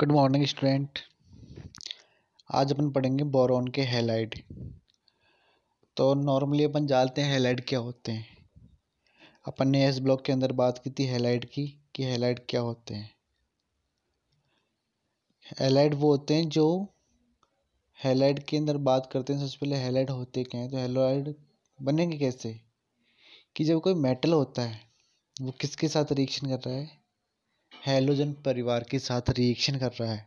good morning student आज अपन पढ़ेंगे boron के हेलाइड तो नॉर्मली अपन जानते हैं हेलाइड क्या होते हैं अपन ने एस ब्लॉक के अंदर बात की थी हेलाइड की कि हेलाइड क्या होते हैं हेलाइड वो होते हैं जो हेलाइड के अंदर बात करते हैं सबसे पहले हेलाइड होते क्या हैं तो हेलाइड बनेंगे कैसे कि जब कोई मेटल होता है वो किसके साथ रिएक्शन कर रहा है हेलोजन परिवार के साथ रिएक्शन कर रहा है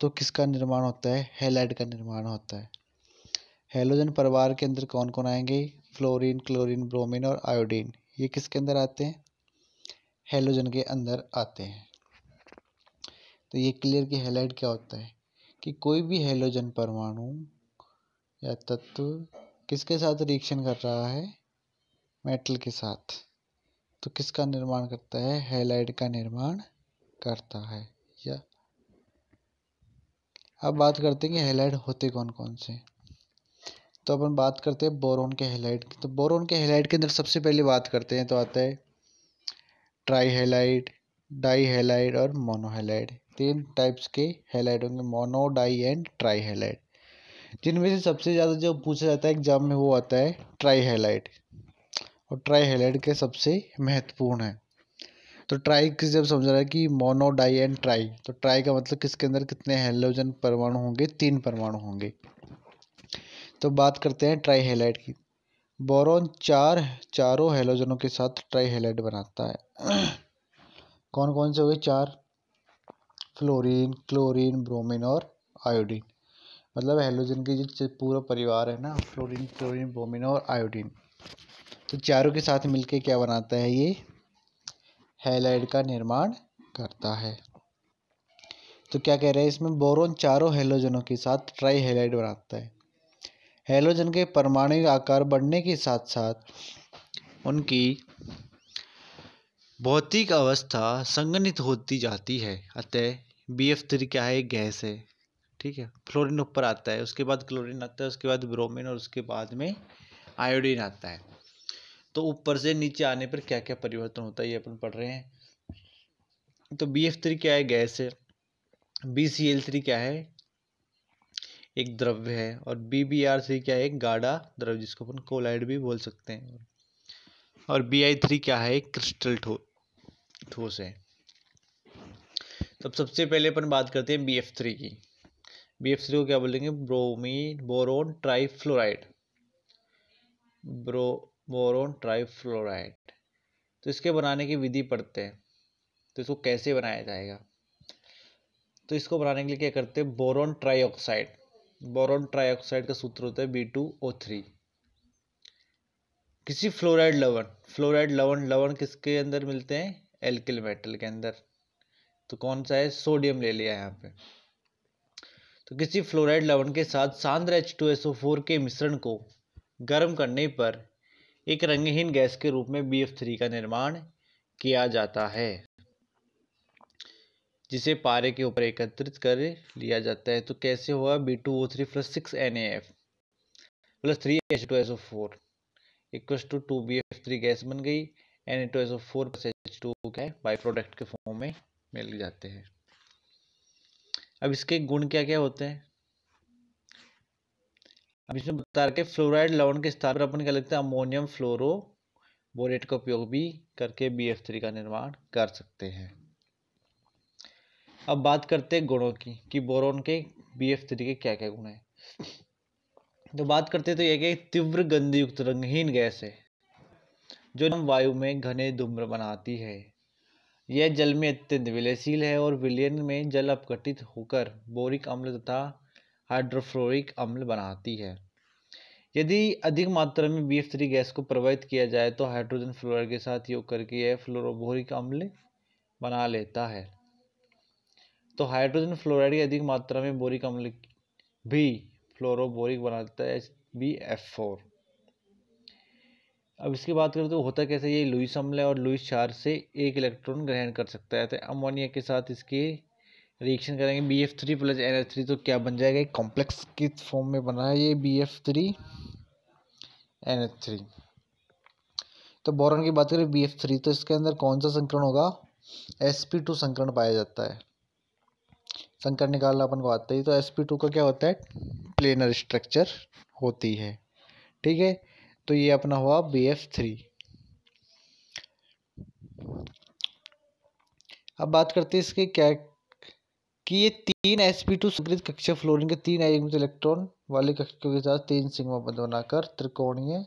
तो किसका निर्माण होता है हेलाइड का निर्माण होता है हेलोजन परिवार के अंदर कौन कौन आएंगे फ्लोरीन क्लोरीन ब्रोमीन और आयोडीन ये किसके अंदर आते हैं हेलोजन के अंदर आते हैं तो ये क्लियर कि हेलाइट क्या होता है कि कोई भी हेलोजन परमाणु या तत्व किसके साथ रिएक्शन कर रहा है मेटल के साथ तो किसका निर्माण करता है हेलाइड का निर्माण करता है या अब बात करते हैं कि हेलाइड होते कौन कौन से तो अपन बात करते हैं बोरोन के हेलाइड की तो बोरोन के हेलाइड के अंदर सबसे पहले बात करते हैं तो आता है ट्राई हेलाइड डाई हेलाइड और मोनो हेलाइड तीन टाइप्स के हेलाइड होंगे mono di and tri halide जिनमें से सबसे ज़्यादा जो पूछा जाता है एग्जाम में वो आता है ट्राई हेलाइड और ट्राईहेलाइड के सबसे महत्वपूर्ण है तो ट्राई किस जब समझ रहा है कि मोनो डाई एंड ट्राई तो ट्राई का मतलब किसके अंदर कितने हेलोजन परमाणु होंगे तीन परमाणु होंगे तो बात करते हैं ट्राई हेलाइट की बोरोन चार चारों हेलोजनों के साथ ट्राई हेलाइड बनाता है कौन कौन से हो गए चार फ्लोरीन क्लोरीन ब्रोमीन और आयोडीन मतलब हेलोजन की जो पूरा परिवार है ना फ्लोरीन क्लोरीन ब्रोमीन और आयोडीन तो चारों के साथ मिलके क्या बनाता है ये हेलाइड का निर्माण करता है तो क्या कह रहे हैं इसमें बोरोन चारों हेलोजनों के साथ ट्राई हेलाइड बनाता है हेलोजन के परमाणु आकार बढ़ने के साथ साथ उनकी भौतिक अवस्था संगठित होती जाती है अतः बी एफ थ्री क्या है गैस है ठीक है फ्लोरीन ऊपर आता है उसके बाद क्लोरीन आता है उसके बाद ब्रोमीन और उसके बाद में आयोडीन आता है तो ऊपर से नीचे आने पर क्या क्या परिवर्तन होता है ये अपन पढ़ रहे हैं तो बी एफ थ्री क्या है गैस है बी सी एल थ्री क्या है एक द्रव्य है और बी बी आर थ्री क्या है एक गाढ़ा द्रव्य जिसको अपन कोलाइड भी बोल सकते हैं और बी आई थ्री क्या है एक क्रिस्टल ठो ठोस है तब सबसे पहले अपन बात करते हैं बी एफ थ्री की बी एफ थ्री को क्या बोलेंगे bromine boron fluoride bro boron trifluoride तो इसके बनाने की विधि पढ़ते हैं तो इसको कैसे बनाया जाएगा तो इसको बनाने के लिए क्या करते हैं बोरोन ट्राईऑक्साइड बोरोन ट्राईऑक्साइड का सूत्र होता है बी टू ओ थ्री किसी फ्लोराइड लवण फ्लोराइड लवण लवण किसके अंदर मिलते हैं एल्किल मेटल के अंदर तो कौन सा है सोडियम ले लिया है यहाँ पे तो किसी फ्लोराइड लवण के साथ सांद्र H two S O four के मिश्रण को गर्म करने पर एक रंगहीन गैस के रूप में बी एफ थ्री का निर्माण किया जाता है जिसे पारे के ऊपर एकत्रित कर लिया जाता है तो कैसे हुआ B two O three plus six N A F plus three H two S O four equal to two B F three gas बन गई N A two S O four plus H two क्या है by product के form में मिल जाते हैं अब इसके गुण क्या क्या होते हैं अब इसमें बता रखे फ्लोराइड लवण के स्थान पर अपन क्या लगता है अमोनियम फ्लोरो बोरेट का उपयोग भी करके बी एफ थ्री का निर्माण कर सकते हैं अब बात करते हैं गुणों की कि बोरोन के बी एफ थ्री के क्या क्या गुण हैं तो बात करते तो यह कि तीव्र गंधयुक्त रंगहीन गैस है जो वायु में घने धूम्र बनाती है यह जल में अत्यंत विलयशील है और विलयन में जल अपघटित होकर बोरिक अम्ल तथा हाइड्रोफ्लोरिक अम्ल बनाती है यदि अधिक मात्रा में बी थ्री गैस को प्रवाहित किया जाए तो हाइड्रोजन फ्लोराइड के साथ योग करके यह फ्लोरोबोरिक अम्ल बना लेता है तो हाइड्रोजन फ्लोराइड अधिक मात्रा में बोरिक अम्ल भी फ्लोरोबोरिक बनाता है बी एफ फोर अब इसकी बात करें तो होता कैसे ये लुइस अम्ल है और लुइस चार से एक इलेक्ट्रॉन ग्रहण कर सकता है तो अमोनिया के साथ इसके रिएक्शन करेंगे B F three plus N H three तो क्या बन जाएगा कॉम्प्लेक्स किस फॉर्म में बना है ये B F three N H three तो बोरन की बात करें बी एफ थ्री तो इसके अंदर कौन सा संकरण होगा एस पी टू संकरण पाया जाता है संकरण निकालना अपन को आता ही तो एस पी टू का क्या होता है प्लेनर स्ट्रक्चर होती है ठीक है तो ये अपना हुआ बी एफ थ्री अब बात करते हैं इसके क्या कि ये तीन एस पी टू कक्षा फ्लोरिन के तीन आयुक्त इलेक्ट्रॉन वाले कक्षकों के साथ तीन सिग्मा बंद बनाकर त्रिकोणीय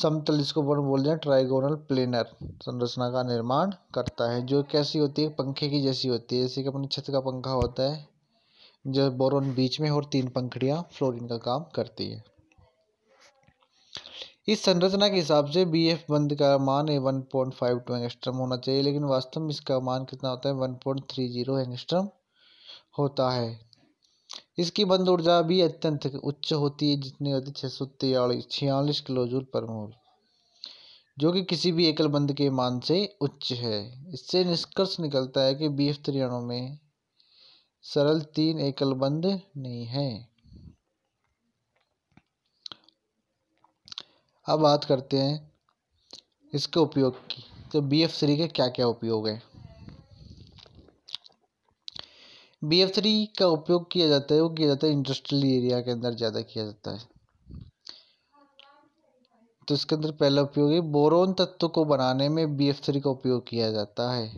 समतल जिसको बोल बोल हैं ट्राइगोनल प्लेनर संरचना का निर्माण करता है जो कैसी होती है पंखे की जैसी होती है जैसे कि अपनी छत का पंखा होता है जो बोरोन बीच में और तीन पंखड़ियाँ फ्लोरिन का काम करती है इस संरचना के हिसाब से बी एफ बंद का मान है one point five two angstrom होना चाहिए लेकिन वास्तव में इसका मान कितना होता है one point three zero angstrom होता है इसकी बंद ऊर्जा भी अत्यंत उच्च होती है जितनी होती है छः सौ तिरालीस छियालीस किलोजूल पर मोल जो कि किसी भी एकल बंद के मान से उच्च है इससे निष्कर्ष निकलता है कि बी एफ त्रियाणों में सरल तीन एकल बंद नहीं है अब बात करते हैं इसके उपयोग की तो बी एफ थ्री के क्या क्या उपयोग हैं बी एफ थ्री का उपयोग किया जाता है वो किया जाता है इंडस्ट्रियल एरिया के अंदर ज़्यादा किया जाता है तो इसके अंदर पहला उपयोग है बोरोन तत्व को बनाने में बी एफ थ्री का उपयोग किया जाता है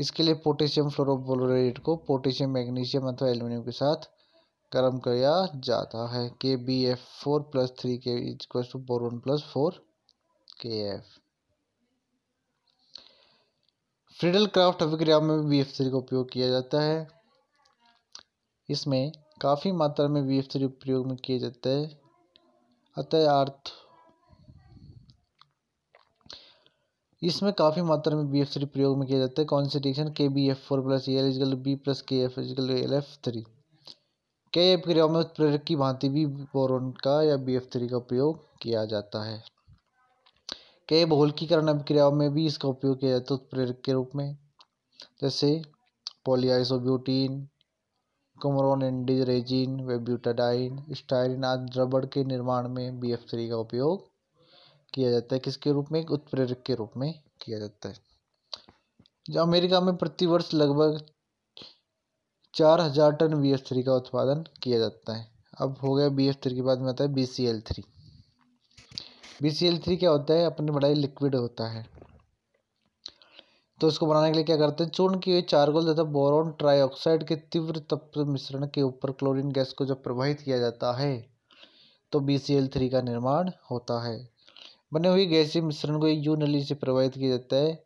इसके लिए पोटेशियम फ्लोरोबोलोरेट को पोटेशियम मैग्नीशियम अथवा एल्यूमिनियम के साथ गर्म किया जाता है K B F four plus three K equal to four one plus four K F Friedel Crafts अभिक्रिया में बी एफ थ्री का उपयोग किया जाता है इसमें काफ़ी मात्रा में बी एफ थ्री प्रयोग में किया जाता है अतः अर्थ इसमें काफ़ी मात्रा में बी एफ थ्री प्रयोग में किया जाता है reaction K B F four plus L equal B plus K F equal L F three कई एप में उत्प्रेरक की भांति भी बोरोन का या बी एफ थ्री का उपयोग किया जाता है कई बहुलकीकरण अभिक्रियाओं में भी इसका उपयोग किया जाता है उत्प्रेरक के रूप में जैसे पोलियाइसोब्यूटीन कुमरोन एंडिजरेजिन वेब्यूटाडाइन स्टाइरिन आदि रबड़ के निर्माण में बी एफ थ्री का उपयोग किया जाता है किसके रूप में एक उत्प्रेरक के रूप में किया जाता है जो अमेरिका में प्रतिवर्ष लगभग चार हज़ार टन बी एस थ्री का उत्पादन किया जाता है अब हो गया बी एस थ्री के बाद में आता है B C L three B C L three क्या होता है अपने बड़ा ही लिक्विड होता है तो इसको बनाने के लिए क्या करते हैं चूर्ण की हुई चारगोल तथा बोरोन ट्राईऑक्साइड के तीव्र तप मिश्रण के ऊपर क्लोरीन गैस को जब प्रवाहित किया जाता है तो बी सी एल थ्री का निर्माण होता है बने हुए गैसी मिश्रण को यू नली से प्रवाहित किया जाता है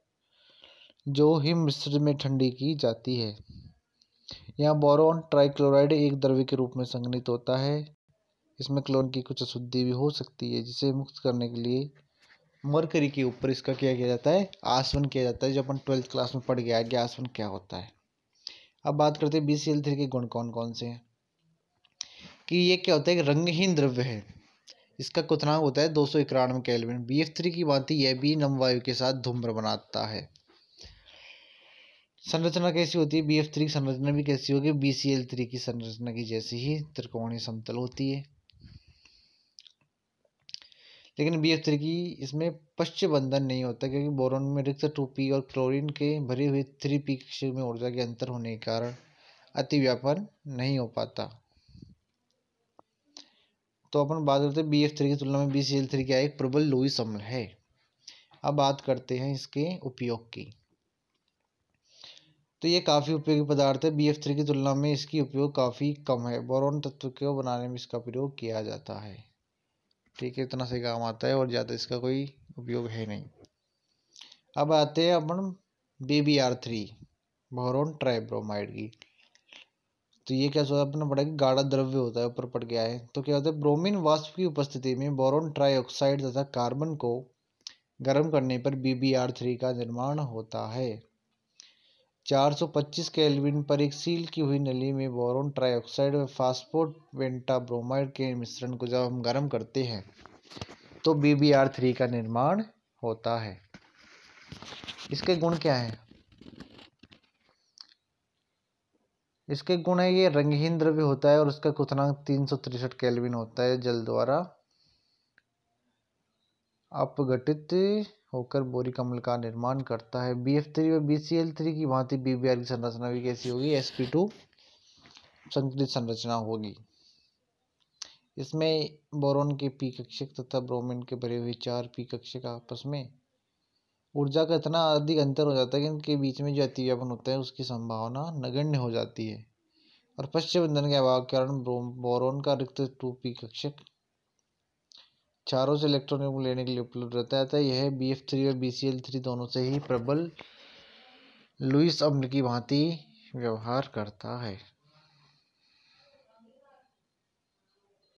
जो हिम मिश्र में ठंडी की जाती है यहाँ बोरोन ट्राइक्लोराइड एक द्रव्य के रूप में संगणित होता है इसमें क्लोरीन की कुछ अशुद्धि भी हो सकती है जिसे मुक्त करने के लिए मरकरी के ऊपर इसका क्या किया जाता है आसवन किया जाता है जो अपन ट्वेल्थ क्लास में पढ़ गया है कि आसवन क्या होता है अब बात करते हैं बी सी एल थ्री के गुण कौन कौन से हैं कि ये क्या होता है कि रंगहीन द्रव्य है इसका क्वनांक होता है दो सौ इक्यानवे कैलविन बी एफ थ्री की बात यह भी वायु के साथ धूम्र बनाता है संरचना कैसी होती है बी एफ थ्री की संरचना भी कैसी होगी बी सी एल थ्री की संरचना की जैसी ही त्रिकोणीय समतल होती है लेकिन बी एफ थ्री की इसमें पश्चिम बंधन नहीं होता क्योंकि बोरोन में रिक्त टू पी और क्लोरीन के भरे हुए थ्री पी में ऊर्जा के अंतर होने के कारण अतिव्यापन नहीं हो पाता तो अपन बात करते हैं बी एफ थ्री की तुलना में बी सी एल थ्री क्या एक प्रबल लुई समल है अब बात करते हैं इसके उपयोग की तो ये काफ़ी उपयोगी पदार्थ है बी एफ थ्री की तुलना में इसकी उपयोग काफ़ी कम है बोरोन तत्व को बनाने में इसका प्रयोग किया जाता है ठीक है इतना से काम आता है और ज़्यादा इसका कोई उपयोग है नहीं अब आते हैं अपन B B R three boron tribromide की तो ये क्या सोचा अपना पड़ा कि गाढ़ा द्रव्य होता है ऊपर पड़ गया है तो क्या होता है ब्रोमीन वाष्प की उपस्थिति में बोरोन ट्राई तथा कार्बन को गर्म करने पर बी बी आर थ्री का निर्माण होता है 425 केल्विन पर एक सील की हुई नली में बोरॉन ट्राइऑक्साइड व फास्फोर पेंटाब्रोमाइड के मिश्रण को जब हम गर्म करते हैं तो बी बी आर थ्री का निर्माण होता है इसके गुण क्या हैं इसके गुण है ये रंगहीन द्रव्य होता है और उसका कुथनांक तीन सौ तिरसठ केल्विन होता है जल द्वारा अपघटित होकर बोरी कमल का निर्माण करता है बी एफ थ्री और बी सी एल थ्री की भांति बी बी आर की संरचना भी कैसी होगी एस पी टू संतुलित संरचना होगी इसमें बोरोन के पी कक्षक तथा ब्रोमिन के भरे हुए चार पी कक्षक आपस में ऊर्जा का इतना अधिक अंतर हो जाता है कि इनके बीच में जो अतिव्यापन होता है उसकी संभावना नगण्य हो जाती है और पश्चिम बंधन के अभाव के कारण बोरोन का रिक्त टू पी कक्षक चारों से इलेक्ट्रॉनिक को लेने के लिए उपलब्ध रहता है यह बी एफ थ्री और बी सी एल थ्री दोनों से ही प्रबल लुइस अम्ल की भांति व्यवहार करता है